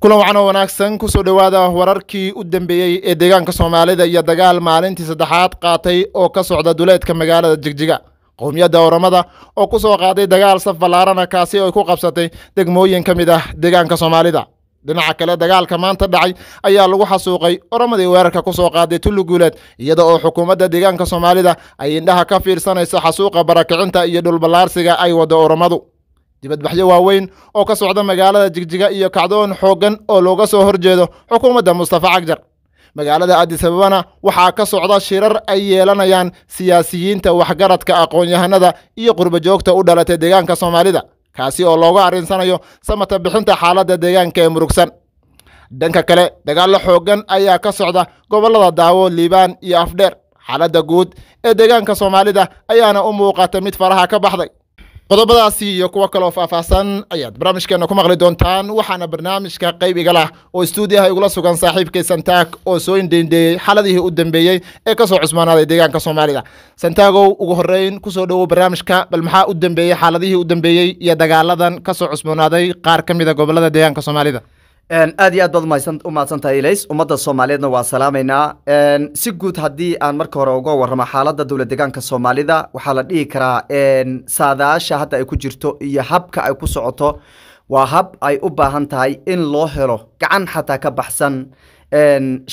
kulan wacan oo wanaagsan kusoo dhowaada wararkii u dambeeyey ee deegaanka soomaalida iyo dagaal maalintii saddexaad qaatay oo ka socda duleedka magaalada jigjiga qowmiyadda oramada oo ku soo qaaday dagaal saf ballaarana kaasi ay ku qabsatay degmooyin ka mid ah deegaanka soomaalida dhinaca kale dagaalka maanta dhacay ayaa lagu xasuuqay oramadii weerarka ku soo qaaday tulli guuleed iyada oo xukuumadda deegaanka soomaalida ay indhaha ka fiirsanayso xasuuqa barakicinta iyo dhulballaarsiga ay waddo oramadu dibadbaxyo waaweyn oo ka socda magaalada jigjiga iyo kacdoon xooggan oo looga soo hor jeedo xukuumadda mustafa cagjar magaalada adisababana waxaa ka socda shirar ay yeelanayaan siyaasiyiinta waxgaradka aqoon-yahanada iyo qurbajoogta u dhalatay deegaanka soomaalida kaasi oo looga arrinsanayo samata bixinta xaaladda deegaanka ee murugsan dhanka kale dagaallo xooggan ayaa ka socda gobollada daawo liibaan iyo afdheer xaaladda guud ee deegaanka soomaalida ayaana u muuqata mid faraha ka baxday qodobadaasi iyo kuwo kaloo faahfaahsan ayaad barnaamijkeenna ku maqli doontaan waxaana barnaamijka qayb igalah oo istuudiyaha igula sugan saaxiibkay santaag oo soo indheindheeyey xaladihii u dambeeyey ee ka soo cusmaanaaday deegaanka soomaalida santaagow ugu horreyn ku soo dhowow barnaamijka bal maxaa u dambeeyey xaaladihii u dambeeyey iyo dagaaladan ka soo cusmaanaaday qaar ka mida ah gobollada deegaanka soomaalida aad iyo aad baad umahadsan ilays ummadda soomaaliyeedna waa salaamaynaa si guud haddii aan marka hore uga warramo xaaladda dowla deegaanka soomaalida waxaa la dhihi karaa saadaasha hadda ay ku jirto iyo habka ay ku socoto waa hab ay u baahan tahay in loo helo gacan xataa ka baxsan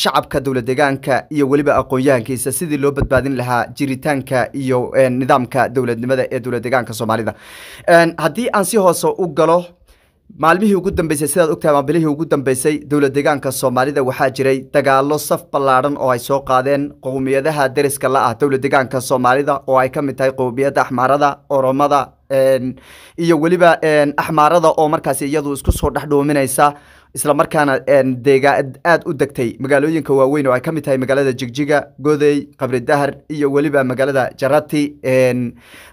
shacabka dowla deegaanka iyo weliba aqoon-yahankiisa sidii loo badbaadin lahaa jiritaanka iyo nidaamka dowladnimada ee dowla deegaanka soomaalida haddii aan si hoose u galo maalmihii ugu dambeysay sidaad ogtahay maabilihii ugu dambeysay dowlad deegaanka soomaalida waxaa jiray dagaallo saf ballaadhan oo ay soo qaadeen qowmiyadaha deriska la ah dowlad deegaanka soomaalida oo ay ka mid tahay qowmiyadda axmaarada oromada iyo weliba axmaarada oo markaasi iyadu isku soo dhexdhuuminaysa islamarkaana aad u degtay magaalooyinka waaweyn oo ay ka mid tahay magaalada jigjiga godey qabri iyo weliba magaalada jarati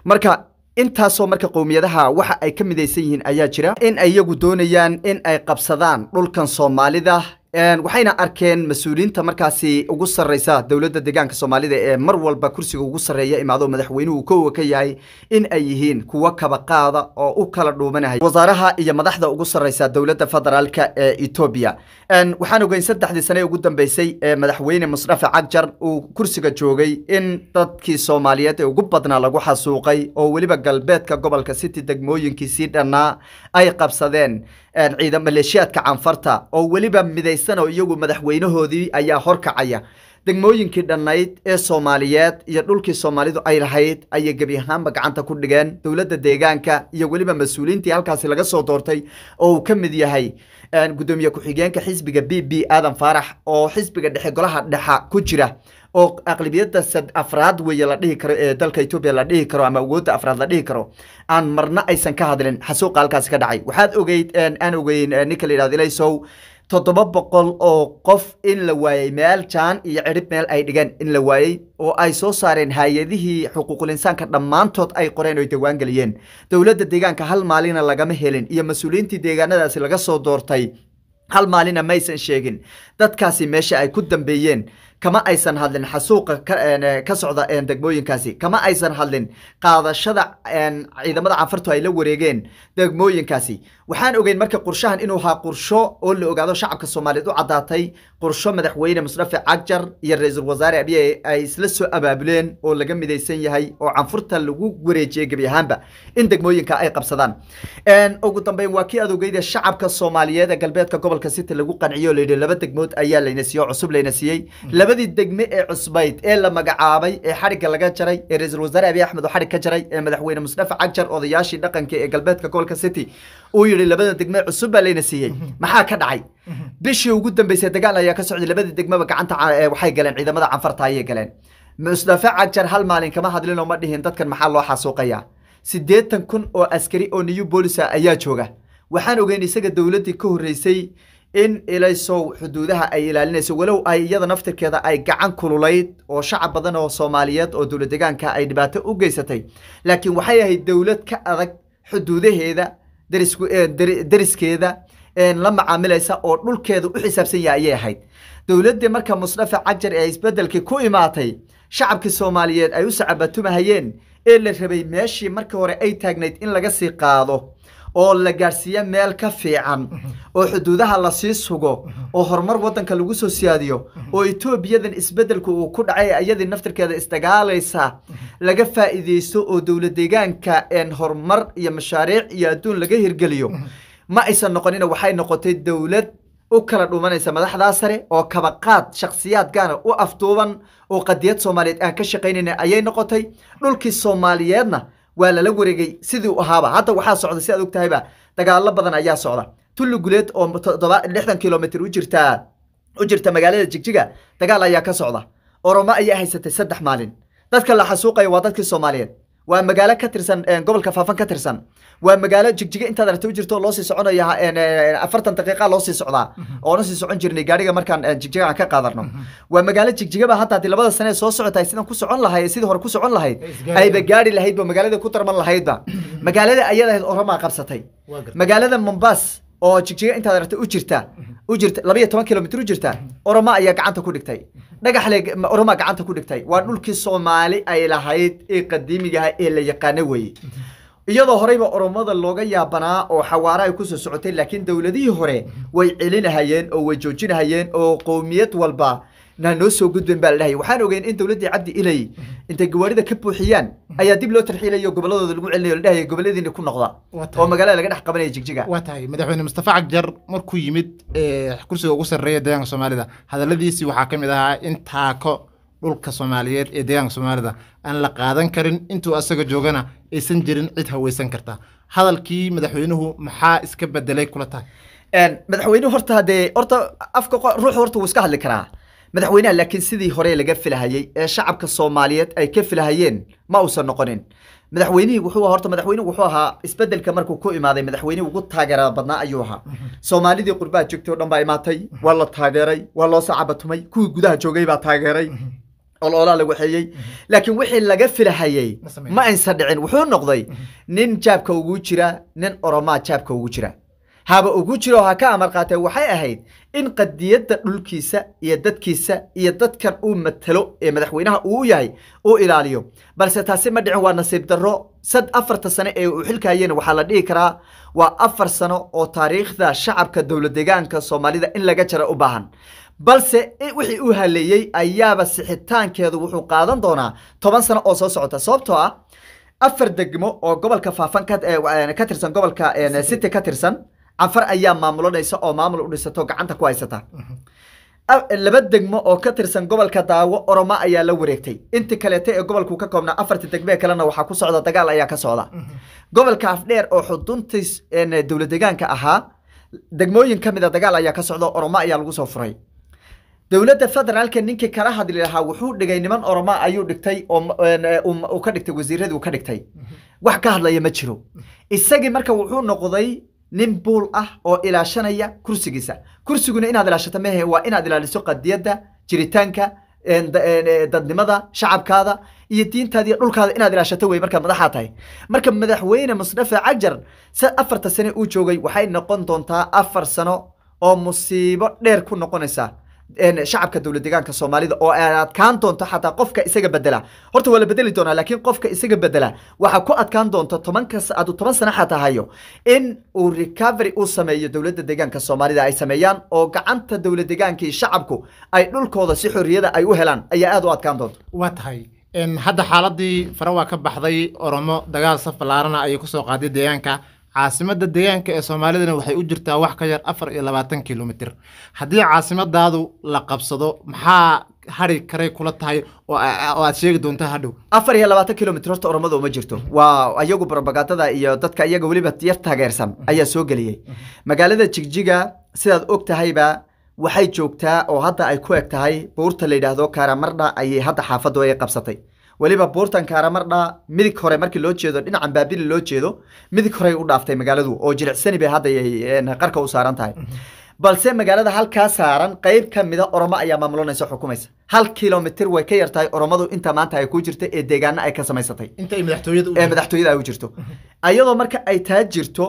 marka intaasoo marka qowmiyadaha waxa ay ka midaysan yihiin ayaa jira in ay iyagu doonayaan in ay qabsadaan dhulkan soomaalida waxayna arkeen mas uuliinta markaasi ugu sarreysa dowladda deegaanka soomaalida ee mar walba kursiga ugu sarreeya imaado madaxweynuhu kowa ka yahay in ay yihiin kuwo kabaqaada oo u kala dhuumanaya wasaaraha iyo madaxda ugu sarreysa dowladda federaalka ee etoobiya waxaan ogeyn saddexdii sane ugu dambeysay ee madaxweyne musrafe cagjar uu kursiga joogay in dadkii soomaaliyeed ee ugu badnaa lagu xasuuqay oo weliba galbeedka gobolka city degmooyinkiisii dhannaa ay qabsadeen ciidamo maleeshiyaadka canfarta oo weliba midaysan oo iyagu madaxweynahoodii ayaa horkacaya degmooyinkii dhannayd ee soomaaliyeed iyo dhulkii soomaalidu ay lahayd ayay gebi ahaanba gacanta ku dhigeen dowladda deegaanka iyo weliba mas uuliintii halkaasi laga soo doortay oo uu ka mid yahay guddoomiye ku-xigeenka xisbiga b b aadan faarax oo xisbiga dhexe golaha dhexa ku jira oo aqlibiyadda afraad weeye la dhihi karo ee dalka etoobiya la dhihi karo ama awoodda afraad la dhihi karo aan marna aysan ka hadlin xasuuqa halkaasi ka dhacay waxaad ogeyd aan ogeyn ninka la yidhahdo ilaysow toddoba boqol oo qof in la waayey meel jaan iyo cidhib meel ay dhigeen in la waayey oo ay soo saareen hay-adihii xuquuqulinsaanka dhammaantood ay qoreen oy dawaangeliyeen dowladda deegaanka hal maalina lagama helin iyo mas-uuliyiintii deegaanadaasi laga soo doortay hal maalina maysan sheegin dadkaasi meesha ay ku dambeeyeen kama aysan hadlin xasuuqa ka eh, socda degmooyinkaasi kama aysan hadlin qaadashada ciidamada canfartu ay la wareegeen degmooyinkaasi waxaan ogeyn marka qorshahan inuu ahaa qorsho oo la ogaado shacabka soomaaliyeed u caddaatay qorsho madaxweyne musrafi cagjar iyo ra-iisul wasaare abiye ay isla soo abaabuleen oo laga midaysan yahay oo canfurta lagu wareejiyey gebi ahaanba in degmooyinka ay qabsadaan ugu dambeyn waa kii adogeyda shacabka soomaaliyeed ee galbeedka gobolka city lagu qanciyo o layidhi laba degmood ayaa layna siiyo cusub layna siiyey mm labadii degme ee cusbayd ee la magacaabay ee xadhigga laga jaray ee ra-iisul wasaare abiy axmed oo xadhig ka jaray ee madaxweyne mustafa cagjar odayaashii dhaqanka ee galbeedka gobolka city uu yidhi labada degme cusub baa layna siiyey maxaa ka dhacay bishii ugu dambeysay dagaal ayaa ka socday labadii degmeba gacanta waxay galeen ciidamada canfarta ayay galeen musnafa cagjar hal maalin kama hadlinoo ma dhihin dadkan maxaa loo xasuuqayaa siddeetan kun oo askari oo new bolisa ah ayaa jooga waxaan ogeyn isaga dowladdii ka horreysay in ilaysow xuduudaha ay ilaalinayso walow ay iyada naftirkeeda ay gacan kululayd oo shacab badan oo soomaaliyeed oo dowla degaanka ay dhibaato u geysatay laakiin waxay ahayd dowlad ka adag xuduudaheeda eh, deriskeeda la macaamilaysa oo dhulkeeda u xisaabsan yaha ayay ahayd dowladdii marka musnafa cajar ee isbeddelkii ku imaatay shacabkii soomaaliyeed ay u sacabatumahayeen ee la rabay meeshii markii hore ay taagnayd in laga sii qaado oo la gaadhsiiya meel ka fiican mm-hmm. oo xuduudaha lasii sugo mm-hmm. oo horumar wadanka lagu soo siyaadiyo mm-hmm. oo etoobiyadan isbeddelka uu ku dhacay ayadii naftirkeeda isdagaalaysa laga faa'iidaysto oo dowlad deegaanka horumar iyo mashaariic iyo adduun laga hirgeliyo ma aysan noqonina waxay noqotay dowlad u kala dhumanaysa madaxdaa sare oo kabaqaad shakhsiyaadkaana ah u afduuban oo qadiyad soomaaliyeed aan ka shaqaynayna ayay noqotay dhulkii soomaaliyeedna waa lala wareegay sidiu ahaaba hadda waxaa socda si aad og tahayba dagaalo badan ayaa socda tulli guleed oo lixdan kilomitr ujirtaa u jirta magaalada jigjiga dagaal ayaa ka socda oromo ayaa haysatay saddex maalin dadka la xasuuqaya waa dadkii soomaaliyeed waa magaalo ka tirsan gobolka faafan ka tirsan waa magaalo jigjiga intaad aragta u jirto loo sii soconaya afartan daqiiqa loo sii socdaa mm-hmm. oona sii socon jirnay gaadhiga markaan jigjigaan ka qaadarno mm-hmm. waa magaalo jigjigaba hadda haddii labada sane soo socotaay sidan ku socon lahayd sidii hore ku socon lahayd ayba gaadi lahaydba mm-hmm. magaalada ku darman lahaydba magaalada ayadahayd oramaa qabsatay magaalada mombaas oo jigjiga intaad aragta u jirta u jirta labaiyo toban kilomitr u jirta oroma ayaa gacanta ku dhigtay dhagaxle oroma gacanta ku dhigtay waa dhulkii soomaali ay lahayd ee qadiimigaha ah ee la yaqaana weeye iyadoo horeyba oromada looga yaabanaa oo xawaara ay kusoo socotay laakiin dowladihii hore way celinahayeen oo way joojinahayeen oo qowmiyad walba naa noo soo gudban baa ladhahay waxaan ogeyn in dowladdii cabdi ilay intay gawaarida ka buuxiyaan mhm. ayaa dib loo tarxiilayo goboladooda lagu celinayo ladhahay gobolladiina ku noqda oo magaalada laga dhex qabanaya jigjiga waa tahay madaxweyne mustafa cagjar markuu yimid eh, kursiga ugu sarreeya deegaanka soomaalida hadalladiisii waxaa ka mid ahaa in taako dhulka soomaaliyeed ee deegaanka soomaalida aan la qaadan karin intuu asaga joogana aysan jirin cid haweysan karta hadalkii madaxweynuhu maxaa iska bedelay kula tahay madaxweynuhu horta haddee horta afka ruux horta wuu iska hadli karaa madaxweynaha laakiin sidii hore laga filahayey ee shacabka soomaaliyeed ay ka filahayeen ma uusan noqonin madaxweynihii wuxuu horta madaxweynuhu wuxuu ahaa isbedelka markuu ku imaaday madaxweynihii ugu taageerada badnaa ayuu ahaa soomaalidii qurbaha joogtay o dhan baa imaatay waa la taageeray waa loo sacabatumay kuwii gudaha joogay baa taageeray ololaa lagu xeeyey laakiin wixii laga filahayey ma aysan dhicin wuxuu noqday mhm. nin jaabka ugu jira nin oromaa jaabka ugu jira haba ugu jiro ha ka amar qaatee waxay ahayd in qadiyadda dhulkiisa iyo dadkiisa iyo dadkan uu matalo ee madaxweynaha uuu yahay uu ilaaliyo balse taasi ma dhicin waa nasiib darro sad afarta sane ee uu xilkayeen waxaa la dhihi karaa waa afar sano oo taariikhda shacabka dowladdeegaanka soomaalida in laga jara u baahan balse e wixii uu haleeyey ayaaba sixitaankeedu wuxuu qaadan doonaa toban sano oo soo socota sababtoo ah afar degmo oo gobolka faafan ka tirsan gobolka city ka tirsan cafar ayaa maamuladhaysa oo maamul u dhisato gacanta ku haysata mhm. laba degmo oo ka tirsan gobolka daawo oroma ayaa la wareegtay inti kaleeta ee gobolku ka koobnaa afarta degmee kalena waxaa ku socda dagaal ayaa ka socda mhm. gobolka afdheer oo xuduntii dowlad deegaanka ahaa degmooyin ka mida ah dagaal ayaa ka socda oroma ayaa lagu soo furay dowladda federaalka ninkii kala hadli lahaa wuxuu dhigay niman oroma ayuu dhigtay oo um, ka dhigtay wasiiradii u ka dhigtay mhm. wax ka hadlaya ma jiro isagii marka wuxuu noqday nin buul ah oo ilaashanaya kursigiisa kursiguna inaad ilaashato mehe waa inaad ilaaliso qadiyadda jiritaanka dadnimada shacabkaada iyo diintaadiiyo dhulkaada inaad ilaashato wey markaad madaxaa tahay marka madaxweyne musdhafe cajar se afarta sane uu joogay waxay noqon doontaa afar sano oo musiibo dheer ku noqonaysaa shacabka dowla deegaanka soomaalida oo a adkaan doonto xataa qofka isaga bedela horta waa la bedeli doonaa laakiin qofka isaga bedela waxaa ku adkaan doonta tobankas adu toban sana xataa in uu recovery uu sameeyo dowladda deegaanka soomaalida ay sameeyaan oo gacanta dowla deegaankii shacabku ay dhulkooda si xorriyada ay u helaan ayaa aada u adkaan doonta waa tahay hadda xaaladii fara waa ka baxday oromo dagaal safalaarana ballaarana ayay kusoo qaaday deegaanka caasimada deegaanka ee soomaalidana waxay u jirtaa wax ka yar afar iyo labaatan kilomitir haddii caasimadaadu la qabsado maxaa hari karay kula tahay oo aad sheegi doontaa hadhow afar iyo labaatan kilomitir horta oromada uma jirto waa iyagu barobagandada iyo dadka iyaga weliba yar taageersan ayaa soo geliyey magaalada jigjiga sidaad og tahayba waxay joogtaa oo hadda ay ku eg tahay buurta la yidhaahdo kaaramardha ayay hadda xaafaddu ay qabsatay weliba buurtankaana mardhaa midig hore markii loo jeedo dhinacan baabili loo jeedo midig horey u dhaaftay magaaladu oo jilicsani bay hadda qarka u saaran tahay mhm. balse magaalada halkaa saaran qayb ka mida oromo ayaa maamulonaysa xukumaysa hal kilomitr way ka yartahay oromadu inta maanta ay ku jirta ee deegaano ay ka samaysatay madaxtooyada u jirto mhm. ayadoo marka ay taa jirto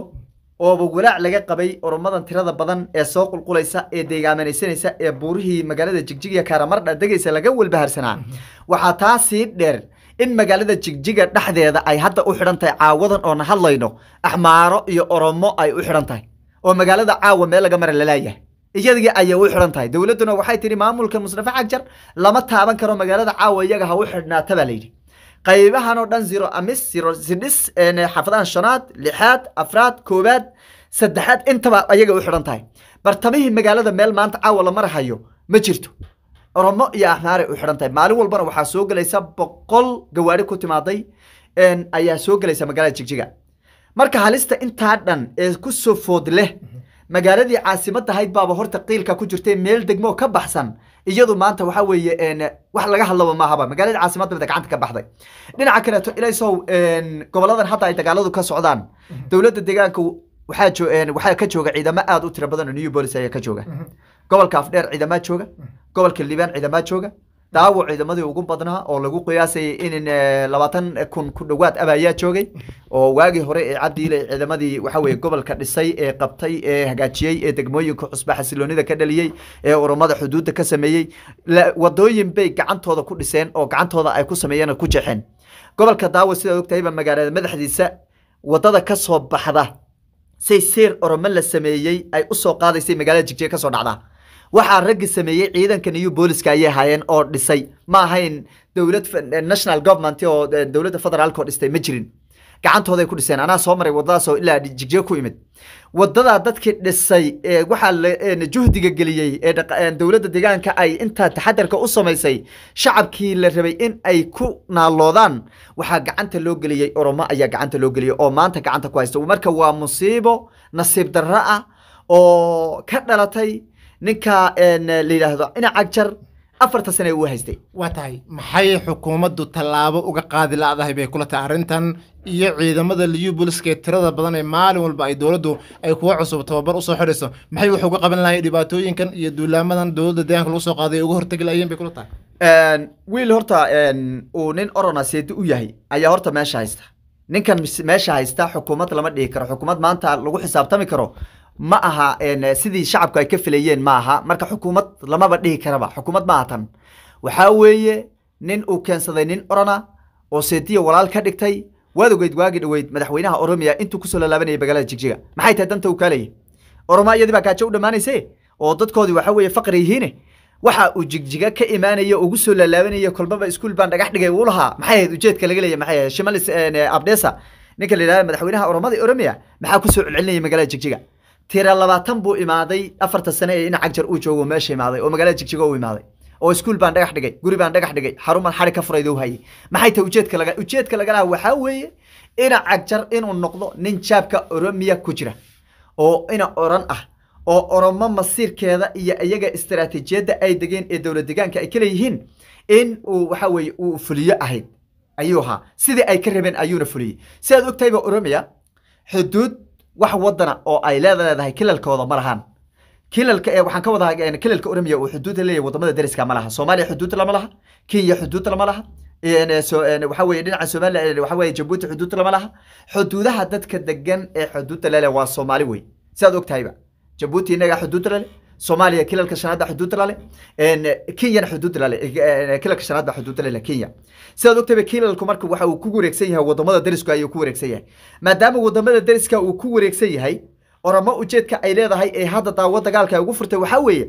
ooba walaac laga qabay oromadan tirada badan ee soo qulqulaysa ee deegaamanaysanaysa ee buurihii magaalada jigjiga kaaramardha degaysa laga walbaharsanaa mm-hmm. waxaa taa sii dheer in magaalada jigjiga dhexdeeda ay hadda u xidhan tahay caawadan oona hadlayno axmaaro iyo oromo ay u xidhan tahay oo magaalada caawa meel laga mara lalaayahay iyadii ayay u xidhan tahay dowladduna waxay tidhi maamulka musnafe xagjar lama taaban karo magaalada caawa iyaga ha u xidhnaata baa layidhi qaybahan oo dhan zero amis ziro sidhis xaafadaha shanaad lixaad afraad koowaad saddexaad intaba ayaga u xidhan tahay bartamihii magaalada meel maanta caawa la marahayo ma jirto oromo iyo ahmaaray u xidhan tahay maalin walbana waxaa soo gelaysa boqol gawaari ku timaaday ayaa soo gelaysa magaalada jigjiga marka halista intaa dhan ee ku soo food leh mhm magaaladii caasimad ahayd baaba horta qiilka ku jirtay meel degmo ka baxsan iyadu maanta waxa weeye wax laga hadlaba maahaba magaaladii caasimadda mida gacanta ka baxday dhinaca kaleeto ilaysow goboladan hadda ay dagaaladu ka socdaan mhm. dowladda deegaanka waxaa ka jooga ciidamo aad u tira badan oo new bolis ayaa ka jooga mhm. gobolka afdheer ciidamaa jooga mhm. gobolka liibaan ciidamaa jooga daawo ciidamadii ugu badnaa oo lagu qiyaasayay in eh, labaatan kun ku dhowaad abaayaa joogay oo waagii hore ee cabdiile ciidamadii waxa weye gobolka dhisay ee qabtay ee hagaajiyey ee degmooyinka cusba xasiloonida ka dhaliyey ee urumada xuduudda ka sameeyey wadooyin bay gacantooda ku dhiseen oo gacantooda ay ku sameeyeen ku jexeen gobolka daawo sidaad ogtahayba magaalada madaxdiisa wadada kasoo baxda say seer orome la sameeyey ay usoo qaadaysay magaalada jigjiga kasoo dhacdaa waxaa raggi sameeyey ciidankan iyo booliska ayay haayeen oo dhisay ma ahayn dowlad eh, national government oo eh, dowladda federaalka oo dhistay ma jirin gacantooday ku dhiseen anaa soo maray wadadaas oo ilaa jigje ku imid wadadaa dadkii dhisay eh, waxaa juhdiga geliyey ee dowladda deegaanka ay intaa taxadarka u samaysay shacabkii la rabay in ay ku naaloodaan waxaa gacanta loo geliyey oromo ayaa gacanta loo geliyey oo maanta gacanta ku haysta marka waa musiibo nasiib darro ah oo ka dhalatay ninka la yidhaahdo cinacaag jar afarta sane ugu haystay waa tahay maxay xukuumaddu tallaabo uga qaadi la'dahay bay kula tahay arrintan iyo ciidamada liyu booliskaee tirada badan ee maalin walba ay dowladdu ay kuwa cusub tababar usoo xidhayso maxay wax uga qaban lahayn dhibaatooyinkan iyo duulaamadan dowladda deegaanka lagu soo qaaday uga hortagi lahayeen bay kula tahay wiil horta uu nin orona seedi u yahay ayaa horta meesha haysta ninkan meesha haysta xukuumad lama dhihi karo xukuumad maanta lagu xisaabtami karo ma aha sidii shacabku ay ka filayeen ma aha marka xukuumad lamaba dhihi karaba xukuumad maaha tan waxaa weeye nin uu keensaday nin orana oo seediya walaal ka dhigtay waad ogeyd waagi dhaweyd madaxweynaha oromiya intuu kusoo laalaabanaya bagaalada jigjiga maxay tahay danta uu kaalayay oroma iyadii baa gaajo u dhammaanayse oo dadkoodii waxa weeye faqri yihiine waxa uu jigjiga ka imaanaya ugu soo laalaabanaya kolbaba iskuul baan dhagax dhigay wuu lahaa maxay ahayd ujeedka laga leeya maxay ahayd shimalis abdesa ninka la yidhahda madaxweynaha oromada oromiya maxaa kusoo celcelinaya magaalada jigjiga tira labaatan buu imaaday afarta sane ee inac agjar uu joogo meesha imaaday oo magaalada jigjigo u imaaday oo iskuul baan dhagax dhigay guri baan dhagax dhigay xarumaan xari ka furayd u hayay maxay tahay ujeedka laga ujeedka lagalaha waxaa weeye ina cagjar inuu noqdo nin jaabka oromiya ku jira oo ina oran ah oo oromo masiirkeeda iyo iyaga istaraatiijiyadda ay degeen ee dowlad degaanka ay kaleeyihiin in uu waxa weeye uu fuliyo ahayd ayuu ahaa sidii ay ka rabeen ayuuna fuliyey sidaad og tahayba oromiya xuduud wax wadana oo ay leedaleedahay kilalkooda malahaan kilalka ee waxaan ka wadaa kilalka oromia uu xuduudda leeyahy wadamada deriska ma laha soomaaliya xuduud lama laha kenya xuduud lama laha waxa weye dhinaca somaliland waxa weye jabuuti xuduud lama laha xuduudaha dadka degan ee xuduudda lele waa soomaali wey sidaad ogtahayba jabuuti inagaa xuduud lele soomaaliya kilalka shanaadba xuduud la leh kenyana xuduud la kilalka shanaadba xuduud la kenya sidaad ogtaba kilalku marka waxa uu ku wareegsan yahay wadamada dariska ayuu ku wareegsan yahay maadaama wadamada dariska uu ku wareegsan yahay orama ujeedka ay leedahay ee hadda daawo dagaalka ay ugu furtay waxaa weeye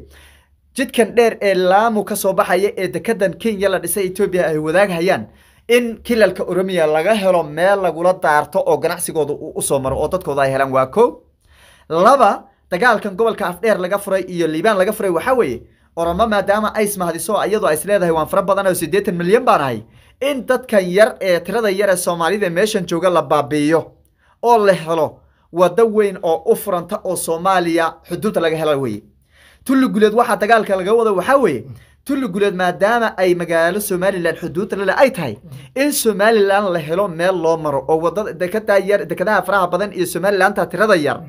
jidkan dheer ee laamu ka soo baxaya ee dekedan kenya la dhisay etoobiya ay wadaaghayaan in kilalka oromiya laga helo meel lagula daarto oo ganacsigooda uu usoo maro oo dadkooda ay helaan waa ko laba dagaalkan gobolka afdheer laga furay iyo liibaan laga furay waxaa weeye oromo maadaama ay ismahdiso iyadoo ay isleedahay waan fara badan oo siddeetan milyan baan ahay in dadkan yar ee tirada yar ee soomaalida meeshan jooga la baabi'iyo oo la helo waddo weyn oo u furanta oo soomaaliya xuduudda laga hela weeye tulliguleed waxaa dagaalka laga wada waxaa weeye tulliguleed maadaama ay magaalo somalilan xuduudda lale ay tahay in somalilan la helo meel loo maro oo wadada dekadaayar dekadaha faraha badan iyo somalilantaa tirada yar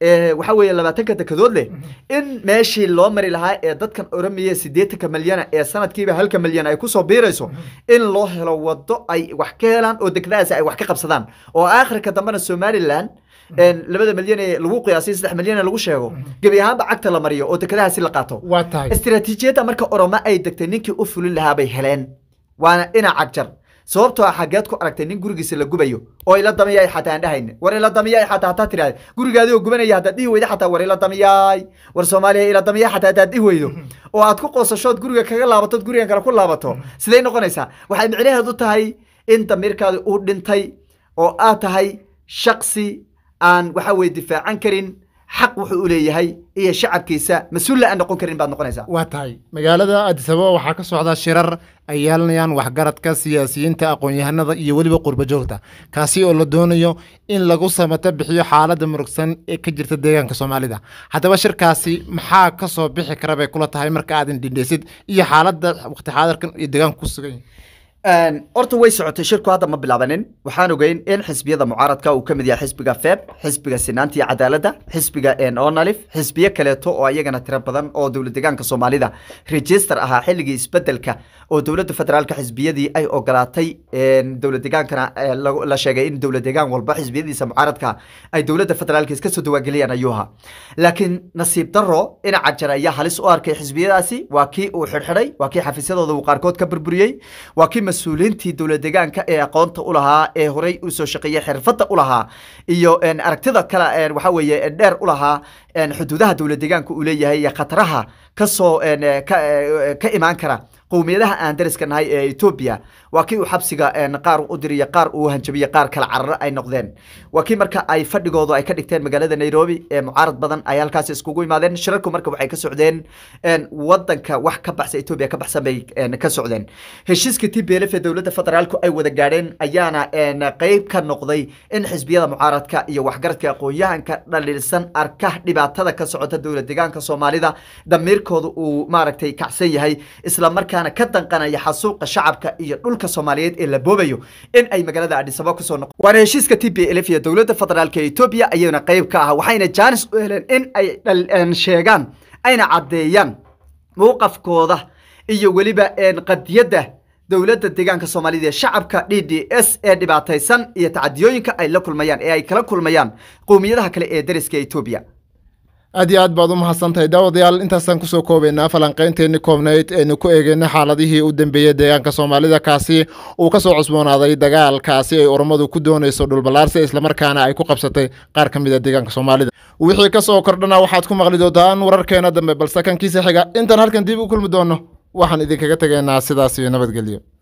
waxa weeye labaatanka dekadood leh mhm. in meeshii loo mari lahaa ee dadkan oromiya sideetanka malyan ee sanadkiiba halka malyan ay kusoo biirayso mhm. in loo helo waddo ay wax ka helaan oo degdaas ay wax ka qabsadaan oo aakhirka dambena somalilan mhm. labada malyan ee lagu qiyaasay saddex malyan ee lagu sheego gebi ahaanba cagta la mariyo oo dekadahaasi la qaato istraatiijiyadda marka oromo ay degtay ninkii u fulin lahaa bay heleen waana ina cagjar sababto a ah xaggeed ku aragtay nin gurigiisa la gubayo oo ila damiyay xataa aan dhahayni war ila damiyaay xataa hataa tiraahda gurigaadi oo gubanaya haddaad dhihi weydo xataa war ila damiyaay war soomaaliya ila damiyaay xataa haddaad dhihi weydo hmm. oo aad ku qoosashood guriga kaga laabatood gurigan kale ku laabato hmm. siday noqonaysaa waxay micnaheedu tahay in damiirkaadi uu dhintay oo aad tahay shaksi aan waxa weye difaacan karin xaq wuxuu u leeyahay iyo shacabkiisa mas-uul la aan noqon karin baad noqonaysaa waa tahay magaalada addisababa waxaa ka socdaa shirar ay yeelanayaan waxgaradka siyaasiyiinta aqoon-yahanada iyo weliba qurbajoogta kaasi oo la doonayo in lagu samata bixiyo xaaladda murugsan ee ka jirta deegaanka soomaalida haddaba shirkaasi maxaa ka soo bixi kara bay kula tahay marka aadin dhindhaysid iyo xaaladda wakhti xaadarkan iyo deegaanka ku sugan yahay horta way socotay shirku hadda ma bilaabanin waxaan ogeyn in xisbiyada mucaaradka uu ka mid yahay xisbiga feeb xisbiga sinaantiiyo cadaaladda xisbiga onalif xisbiyo kaleeto oo iyagana tiro badan oo dowlad deegaanka soomaalida ah. register ahaa xilligii isbedelka oo dowladda federaalka xisbiyadii ay ogolaatay dowlad deegaankana la sheegay in dowlad deegaan walba xisbiyadiisa mucaaradka ay dowladda federaalka iska soo dawaageliyaan ayuu ahaa laakiin nasiib darro dhinaca jare ayaa halis u arkay xisbiyadaasi waa kii uu xidhxidhay waa kii xafiisyadooda uu qaarkood ka burburiyey waa kii mas-uuliyiintii dowla degaanka ee aqoonta u lahaa ee horey usoo shaqeeyey xirfadda u lahaa iyo aragtida kale waxa weeye dheer u lahaa xuduudaha dowla degaanka uu leeyahay iyo khataraha kasoo e, ka imaan kara qowmiyadaha aan dariska nahay ee etoobiya waa kii uu xabsiga qaar u diriya qaar uu hanjabiye qaar kale cararo ay noqdeen waa kii marka ay fadhigoodu ay ka dhigteen magaalada nairobi ee mucaarad badan ay halkaas iskugu imaadeen shirarku marka waxay ka socdeen wadanka wax ka baxsa etoobiya ka baxsan bay ka socdeen heshiiska tblf ee dowladda federaalku ay wada gaadheen ayaana qeyb ka noqday in xisbiyada mucaaradka iyo waxgaradka aqoon-yahanka dhaliilsan dhibaatada ka socota dowlad deegaanka soomaalida damiirkooda uu maaragtay kacsan yahay islamarkaa islamarkaana ka danqanaya xasuuqa shacabka iyo dhulka soomaaliyeed ee la boobayo in ay magaalada adhisababa kusoo noqo waana heshiiska t p lf iyo dowladda federaalka etoobiya ayayna qayb ka ah waxayna jaanis u heleen in ay dhal sheegaan ayna caddeeyaan mowqafkooda iyo weliba qadiyadda dowladda deegaanka soomaalida ee shacabka d d s ee dhibaataysan iyo tacadiyooyinka ay la kulmayaan ee ay kala kulmayaan qowmiyadaha kale ee dariska etoobiya aad iyo aad baad u mahadsantahay tahay daawadayaal intaasaan kusoo koobaynaa falanqaynteennii koobnayd aynu ku eegeyna xaaladihii u dambeeyey deegaanka soomaalida kaasi uu ka soo cusboonaaday dagaalkaasi ay orommadu ku doonayso dhulballaarsi islamarkaana ay ku qabsatay qaar ka a ah deegaanka soomaalida wixii kasoo kordhana waxaad ku maqli doontaan wararkeena dambe balse kankiisa xiga intaan halkan dib u kulmi doonno waxaan idinkaga tegaynaa sidaasi nabadgelyo